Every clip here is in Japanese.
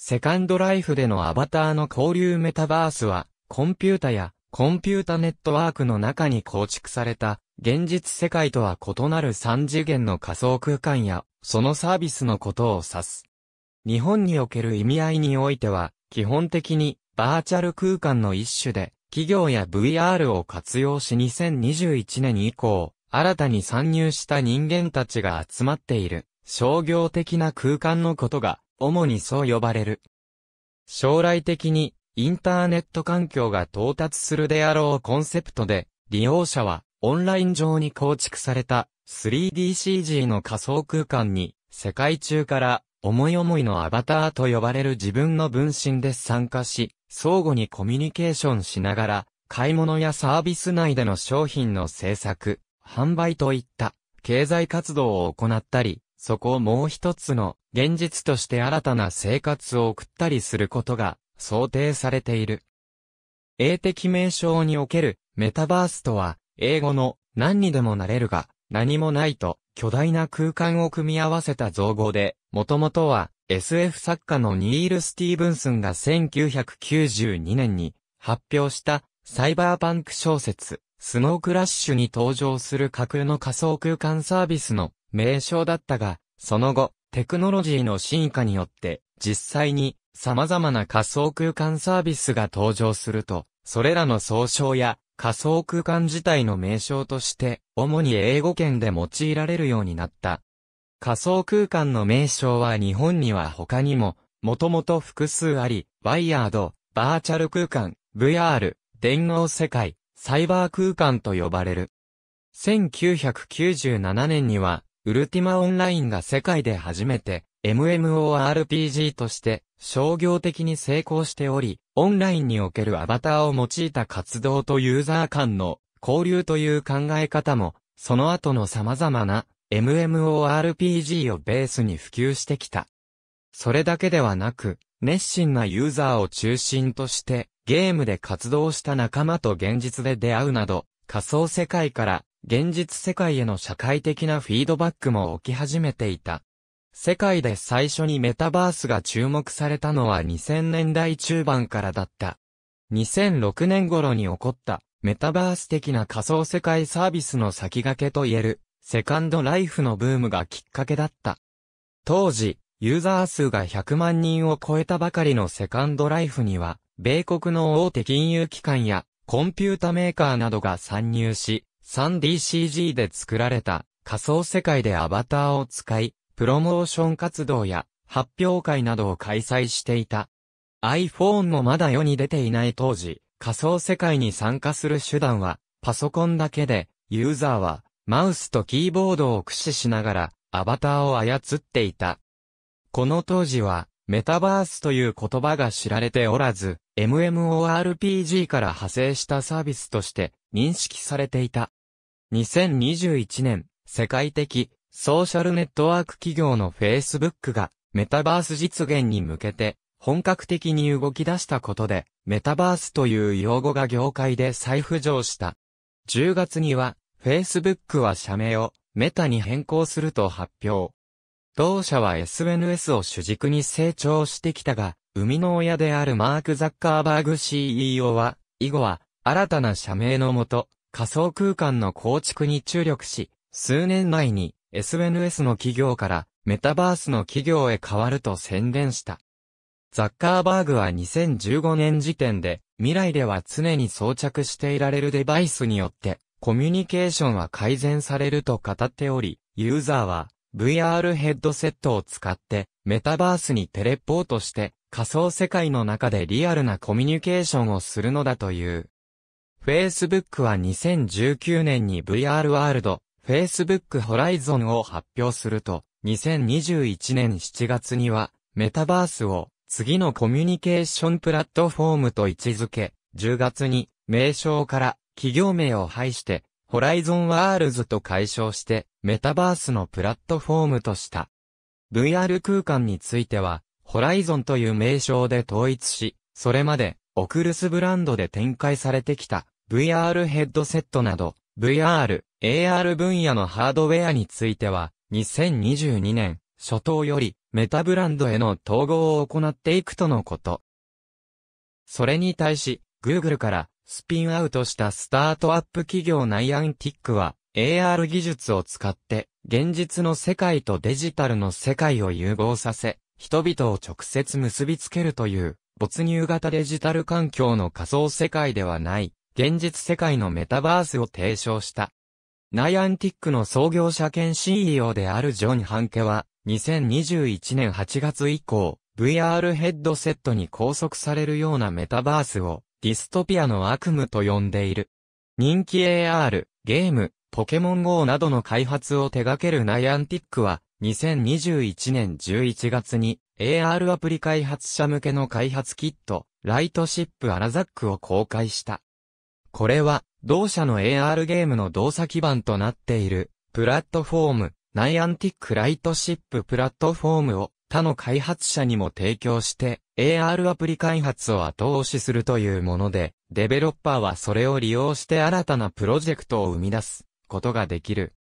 セカンドライフでのアバターの交流メタバースは、コンピュータやコンピュータネットワークの中に構築された、現実世界とは異なる三次元の仮想空間や、そのサービスのことを指す。日本における意味合いにおいては、基本的にバーチャル空間の一種で、企業や VR を活用し2021年以降、新たに参入した人間たちが集まっている、商業的な空間のことが主にそう呼ばれる。将来的に、インターネット環境が到達するであろうコンセプトで、利用者は、オンライン上に構築された、3DCG の仮想空間に、世界中から、思い思いのアバターと呼ばれる自分の分身で参加し、相互にコミュニケーションしながら、買い物やサービス内での商品の制作、販売といった、経済活動を行ったり、そこをもう一つの現実として新たな生活を送ったりすることが想定されている。英的名称におけるメタバースとは、英語の何にでもなれるが何もないと巨大な空間を組み合わせた造語で、もともとは SF 作家のニール・スティーブンスンが1992年に発表したサイバーパンク小説スノークラッシュに登場する架空の仮想空間サービスの名称だったが、その後、テクノロジーの進化によって、実際に様々な仮想空間サービスが登場すると、それらの総称や仮想空間自体の名称として、主に英語圏で用いられるようになった。仮想空間の名称は日本には他にも、もともと複数あり、ワイヤード、バーチャル空間、VR、電脳世界、サイバー空間と呼ばれる。1997年には、ウルティマオンラインが世界で初めて MMORPG として商業的に成功しており、オンラインにおけるアバターを用いた活動とユーザー間の交流という考え方も、その後の様々な MMORPG をベースに普及してきた。それだけではなく、熱心なユーザーを中心として、ゲームで活動した仲間と現実で出会うなど、仮想世界から現実世界への社会的なフィードバックも起き始めていた。世界で最初にメタバースが注目されたのは2000年代中盤からだった。2006年頃に起こったメタバース的な仮想世界サービスの先駆けと言えるセカンドライフのブームがきっかけだった。当時、ユーザー数が100万人を超えたばかりのセカンドライフには、米国の大手金融機関やコンピュータメーカーなどが参入し、3DCG で作られた仮想世界でアバターを使い、プロモーション活動や発表会などを開催していた。iPhone もまだ世に出ていない当時、仮想世界に参加する手段はパソコンだけで、ユーザーはマウスとキーボードを駆使しながらアバターを操っていた。この当時はメタバースという言葉が知られておらず、MMORPG から派生したサービスとして認識されていた。2021年、世界的ソーシャルネットワーク企業の Facebook がメタバース実現に向けて本格的に動き出したことでメタバースという用語が業界で再浮上した。10月には Facebook は社名をメタに変更すると発表。同社は SNS を主軸に成長してきたが、生みの親であるマーク・ザッカーバーグ CEO は、以後は新たな社名のもと、仮想空間の構築に注力し、数年前に SNS の企業からメタバースの企業へ変わると宣伝した。ザッカーバーグは2015年時点で未来では常に装着していられるデバイスによってコミュニケーションは改善されると語っており、ユーザーは VR ヘッドセットを使ってメタバースにテレポートして仮想世界の中でリアルなコミュニケーションをするのだという。Facebook は2019年に VR ワールド、Facebook Horizon を発表すると、2021年7月には、メタバースを次のコミュニケーションプラットフォームと位置づけ、10月に名称から企業名を排して、ホライゾンワールズと解消して、メタバースのプラットフォームとした。VR 空間については、ホライゾンという名称で統一し、それまで、オクルスブランドで展開されてきた、VR ヘッドセットなど、VR、AR 分野のハードウェアについては、2022年、初頭より、メタブランドへの統合を行っていくとのこと。それに対し、Google から、スピンアウトしたスタートアップ企業ナイアンティックは、AR 技術を使って、現実の世界とデジタルの世界を融合させ、人々を直接結びつけるという、没入型デジタル環境の仮想世界ではない、現実世界のメタバースを提唱した。ナイアンティックの創業者兼 CEO であるジョン・ハンケは、2021年8月以降、VR ヘッドセットに拘束されるようなメタバースを、ディストピアの悪夢と呼んでいる。人気 AR、ゲーム、ポケモン GO などの開発を手掛けるナイアンティックは、2021年11月に AR アプリ開発者向けの開発キット、ライトシップアラザックを公開した。これは、同社の AR ゲームの動作基盤となっている、プラットフォーム、ナイアンティックライトシッププラットフォームを他の開発者にも提供して、AR アプリ開発を後押しするというもので、デベロッパーはそれを利用して新たなプロジェクトを生み出すことができる。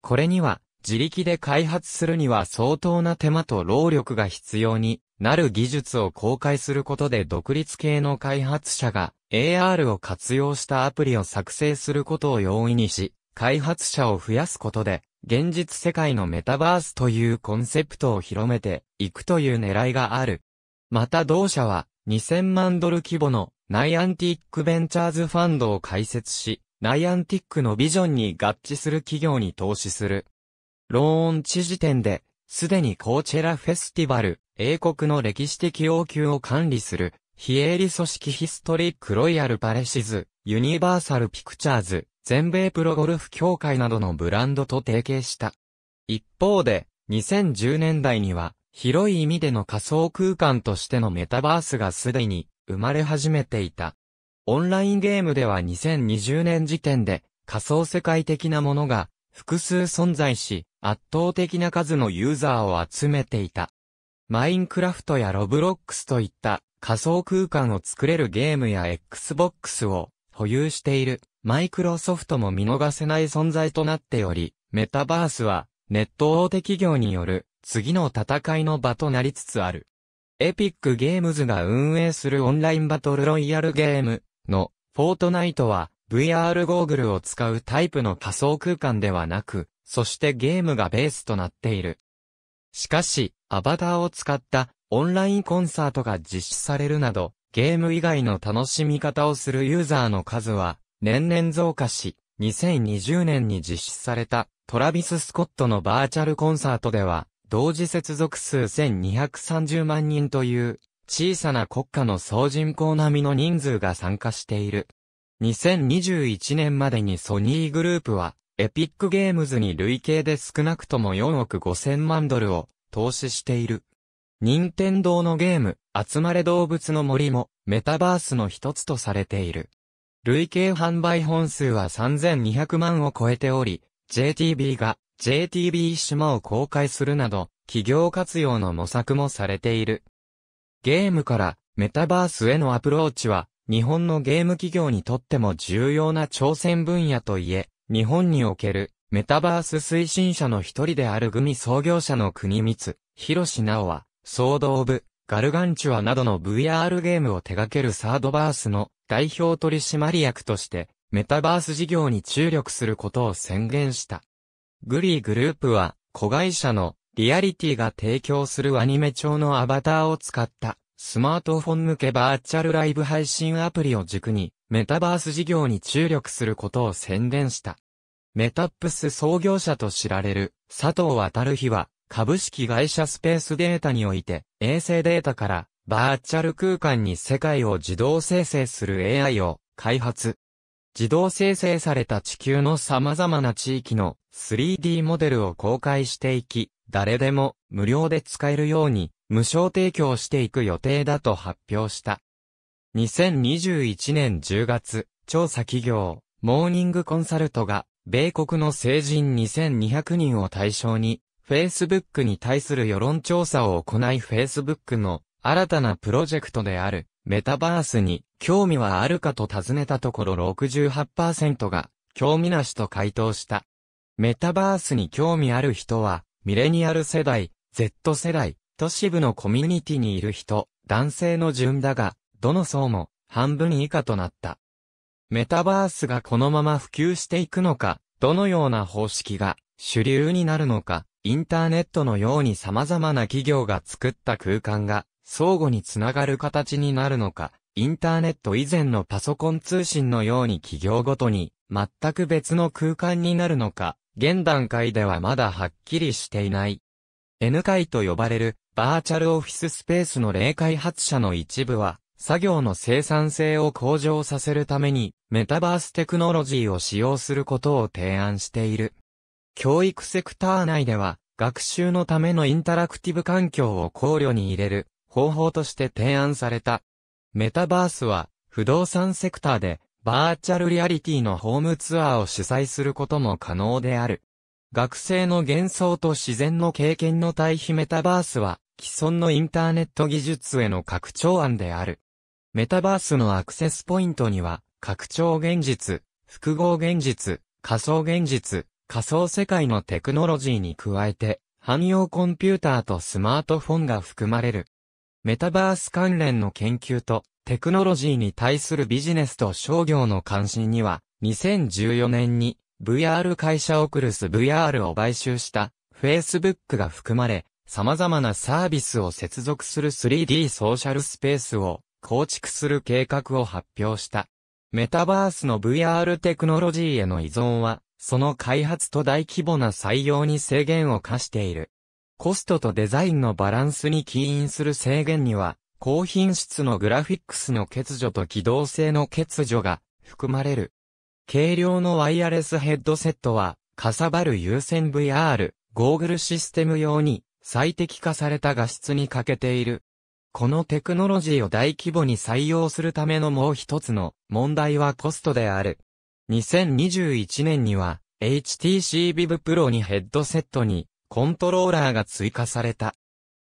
これには、自力で開発するには相当な手間と労力が必要になる技術を公開することで独立系の開発者が AR を活用したアプリを作成することを容易にし、開発者を増やすことで、現実世界のメタバースというコンセプトを広めていくという狙いがある。また同社は2000万ドル規模のナイアンティックベンチャーズファンドを開設し、ナイアンティックのビジョンに合致する企業に投資する。ローン地時点で、すでにコーチェラフェスティバル、英国の歴史的要求を管理する非営利組織ヒストリックロイヤルパレシズ、ユニバーサルピクチャーズ、全米プロゴルフ協会などのブランドと提携した。一方で、2010年代には、広い意味での仮想空間としてのメタバースがすでに生まれ始めていた。オンラインゲームでは2020年時点で仮想世界的なものが複数存在し、圧倒的な数のユーザーを集めていた。マインクラフトやロブロックスといった仮想空間を作れるゲームや Xbox を保有しているマイクロソフトも見逃せない存在となっており、メタバースはネット大手企業による次の戦いの場となりつつある。エピックゲームズが運営するオンラインバトルロイヤルゲームのフォートナイトは VR ゴーグルを使うタイプの仮想空間ではなく、そしてゲームがベースとなっている。しかし、アバターを使ったオンラインコンサートが実施されるなど、ゲーム以外の楽しみ方をするユーザーの数は、年々増加し、2020年に実施された、トラビス・スコットのバーチャルコンサートでは、同時接続数1230万人という、小さな国家の総人口並みの人数が参加している。2021年までにソニーグループは、エピックゲームズに累計で少なくとも4億5000万ドルを投資している。任天堂のゲーム、集まれ動物の森も、メタバースの一つとされている。累計販売本数は3200万を超えており、JTB が JTB 島を公開するなど、企業活用の模索もされている。ゲームからメタバースへのアプローチは、日本のゲーム企業にとっても重要な挑戦分野といえ、日本におけるメタバース推進者の一人であるグミ創業者の国光、広志直は、ソード・オブ・ガルガンチュアなどの VR ゲームを手掛けるサードバースの代表取締役として、メタバース事業に注力することを宣言した。グリーグループは、子会社のリアリティが提供するアニメ調のアバターを使ったスマートフォン向けバーチャルライブ配信アプリを軸にメタバース事業に注力することを宣言した。メタップス創業者と知られる佐藤渡る日は株式会社スペースデータにおいて、衛星データから、バーチャル空間に世界を自動生成する AI を開発。自動生成された地球の様々な地域の 3D モデルを公開していき、誰でも無料で使えるように無償提供していく予定だと発表した。2021年10月、調査企業、モーニングコンサルトが、米国の成人2200人を対象に、Facebook に対する世論調査を行い Facebook の新たなプロジェクトであるメタバースに興味はあるかと尋ねたところ68%が興味なしと回答した。メタバースに興味ある人はミレニアル世代、Z 世代、都市部のコミュニティにいる人、男性の順だが、どの層も半分以下となった。メタバースがこのまま普及していくのか、どのような方式が主流になるのか、インターネットのように様々な企業が作った空間が相互につながる形になるのか、インターネット以前のパソコン通信のように企業ごとに全く別の空間になるのか、現段階ではまだはっきりしていない。N 会と呼ばれるバーチャルオフィススペースの例開発者の一部は、作業の生産性を向上させるためにメタバーステクノロジーを使用することを提案している。教育セクター内では、学習のためのインタラクティブ環境を考慮に入れる方法として提案された。メタバースは、不動産セクターで、バーチャルリアリティのホームツアーを主催することも可能である。学生の幻想と自然の経験の対比メタバースは、既存のインターネット技術への拡張案である。メタバースのアクセスポイントには、拡張現実、複合現実、仮想現実、仮想世界のテクノロジーに加えて、汎用コンピューターとスマートフォンが含まれる。メタバース関連の研究と、テクノロジーに対するビジネスと商業の関心には、2014年に VR 会社オクルス VR を買収した Facebook が含まれ、様々なサービスを接続する 3D ソーシャルスペースを構築する計画を発表した。メタバースの VR テクノロジーへの依存はその開発と大規模な採用に制限を課している。コストとデザインのバランスに起因する制限には、高品質のグラフィックスの欠如と機動性の欠如が含まれる。軽量のワイヤレスヘッドセットは、かさばる有線 VR、ゴーグルシステム用に最適化された画質に欠けている。このテクノロジーを大規模に採用するためのもう一つの問題はコストである。2021年には HTC Vive Pro にヘッドセットにコントローラーが追加された。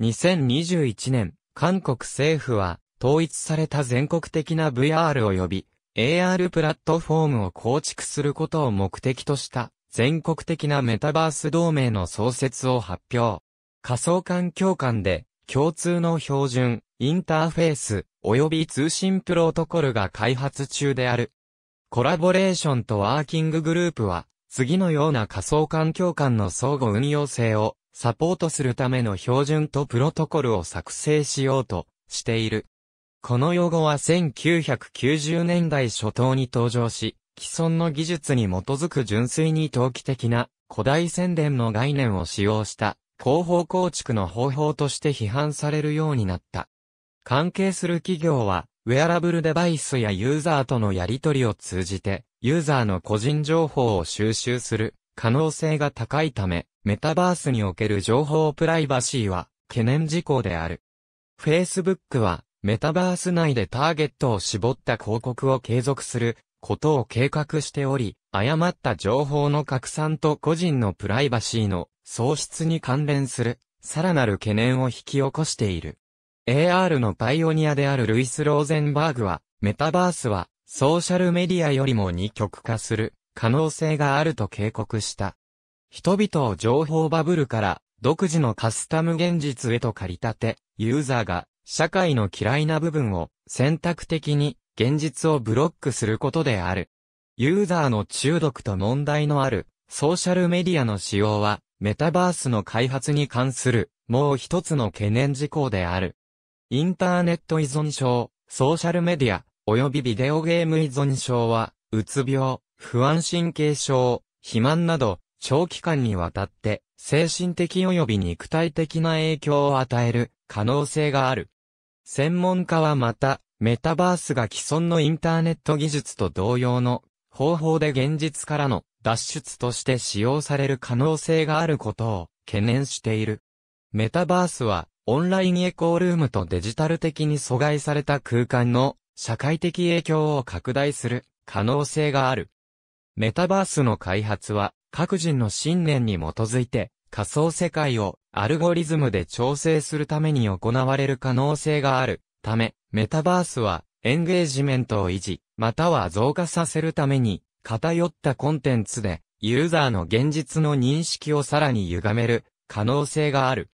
2021年、韓国政府は統一された全国的な VR 及び AR プラットフォームを構築することを目的とした全国的なメタバース同盟の創設を発表。仮想環境間で共通の標準、インターフェース、及び通信プロトコルが開発中である。コラボレーションとワーキンググループは、次のような仮想環境間の相互運用性をサポートするための標準とプロトコルを作成しようとしている。この用語は1990年代初頭に登場し、既存の技術に基づく純粋に投機的な古代宣伝の概念を使用した広報構築の方法として批判されるようになった。関係する企業はウェアラブルデバイスやユーザーとのやり取りを通じて、ユーザーの個人情報を収集する可能性が高いため、メタバースにおける情報プライバシーは懸念事項である。Facebook は、メタバース内でターゲットを絞った広告を継続することを計画しており、誤った情報の拡散と個人のプライバシーの喪失に関連する、さらなる懸念を引き起こしている。AR のパイオニアであるルイス・ローゼンバーグは、メタバースは、ソーシャルメディアよりも二極化する、可能性があると警告した。人々を情報バブルから、独自のカスタム現実へと駆り立て、ユーザーが、社会の嫌いな部分を、選択的に、現実をブロックすることである。ユーザーの中毒と問題のある、ソーシャルメディアの使用は、メタバースの開発に関する、もう一つの懸念事項である。インターネット依存症、ソーシャルメディア、及びビデオゲーム依存症は、うつ病、不安神経症、肥満など、長期間にわたって、精神的及び肉体的な影響を与える可能性がある。専門家はまた、メタバースが既存のインターネット技術と同様の方法で現実からの脱出として使用される可能性があることを懸念している。メタバースはオンラインエコールームとデジタル的に阻害された空間の社会的影響を拡大する可能性がある。メタバースの開発は各人の信念に基づいて仮想世界をアルゴリズムで調整するために行われる可能性があるため、メタバースはエンゲージメントを維持、または増加させるために偏ったコンテンツでユーザーの現実の認識をさらに歪める可能性がある。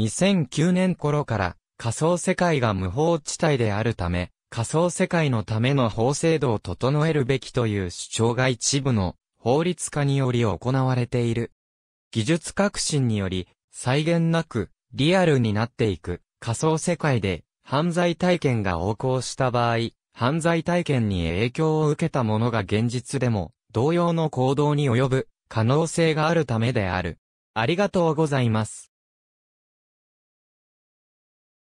2009年頃から仮想世界が無法地帯であるため、仮想世界のための法制度を整えるべきという主張が一部の法律化により行われている。技術革新により、際限なくリアルになっていく仮想世界で犯罪体験が横行した場合、犯罪体験に影響を受けた者が現実でも同様の行動に及ぶ可能性があるためである。ありがとうございます。